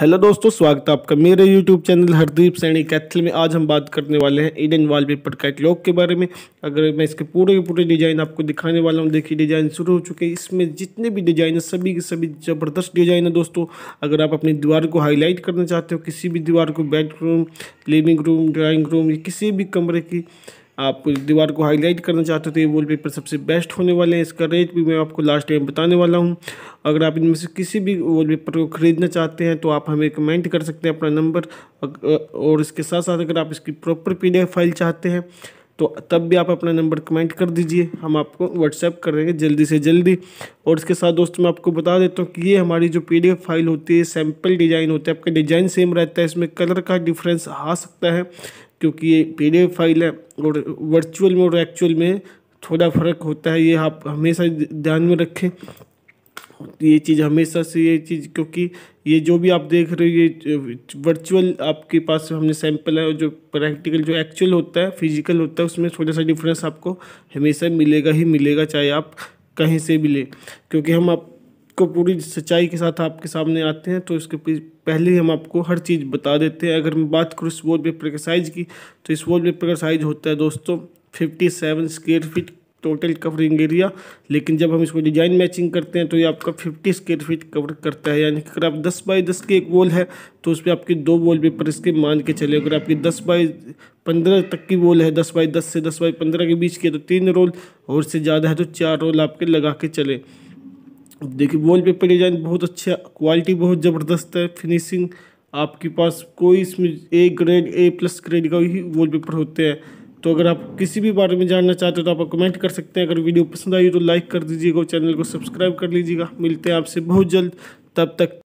hello दोस्तों स्वागत है आपका मेरे यूट्यूब चैनल हरदीप सैनी कैथल में आज हम बात करने वाले हैं इंडियन वॉलपेपर लॉक के बारे में अगर मैं इसके पूरे के पूरे डिज़ाइन आपको दिखाने वाला हूं देखिए डिज़ाइन शुरू हो चुके हैं इसमें जितने भी डिज़ाइन है सभी के सभी ज़बरदस्त डिज़ाइन है दोस्तों अगर आप अपनी दीवार को हाईलाइट करना चाहते हो किसी भी दीवार को bedroom living room drawing room या किसी भी कमरे की आप दीवार को हाईलाइट करना चाहते हो तो ये वॉलपेपर सबसे बेस्ट होने वाले हैं इसका रेट भी मैं आपको लास्ट टाइम बताने वाला हूँ अगर आप इनमें से किसी भी वॉलपेपर को ख़रीदना चाहते हैं तो आप हमें कमेंट कर सकते हैं अपना नंबर और इसके साथ साथ अगर आप इसकी प्रॉपर पी फाइल चाहते हैं तो तब भी आप अपना नंबर कमेंट कर दीजिए हम आपको व्हाट्सएप करेंगे जल्दी से जल्दी और इसके साथ दोस्तों मैं आपको बता देता हूँ कि ये हमारी जो पी फाइल होती है सैम्पल डिज़ाइन होता है आपका डिज़ाइन सेम रहता है इसमें कलर का डिफरेंस आ सकता है क्योंकि ये पी फाइल है और वर्चुअल में और एक्चुअल में थोड़ा फ़र्क होता है ये आप हमेशा ध्यान में रखें ये चीज़ हमेशा से ये चीज़ क्योंकि ये जो भी आप देख रहे हो ये वर्चुअल आपके पास हमने सैंपल है और जो प्रैक्टिकल जो एक्चुअल होता है फिजिकल होता है उसमें थोड़ा सा डिफरेंस आपको हमेशा मिलेगा ही मिलेगा चाहे आप कहीं से भी लें क्योंकि हम आप को पूरी सच्चाई के साथ आपके सामने आते हैं तो इसके पहले ही हम आपको हर चीज़ बता देते हैं अगर मैं बात करूँ इस वॉल पेपर के साइज़ की तो इस वॉल पेपर का साइज़ होता है दोस्तों fifty seven square feet total covering area लेकिन जब हम इसको डिजाइन मैचिंग करते हैं तो ये आपका 50 स्क्वेयर फीट कवर करता है यानी कि अगर आप 10 बाई 10 की एक वॉल है तो उस पर आपके दो वॉल पेपर इसके मान के चले अगर आपकी 10 बाई 15 तक की वॉल है 10 बाई 10 से 10 बाई 15 के बीच की तो तीन रोल और इससे ज़्यादा है तो चार रोल आपके लगा के चले देखिए वॉल पेपर डिज़ाइन बहुत अच्छा क्वालिटी बहुत ज़बरदस्त है फिनिशिंग आपके पास कोई इसमें A grade A plus grade का ही वॉल पेपर होते हैं तो अगर आप किसी भी बारे में जानना चाहते हो तो आप कमेंट कर सकते हैं अगर वीडियो पसंद आई तो लाइक कर दीजिएगा चैनल को सब्सक्राइब कर लीजिएगा मिलते हैं आपसे बहुत जल्द तब तक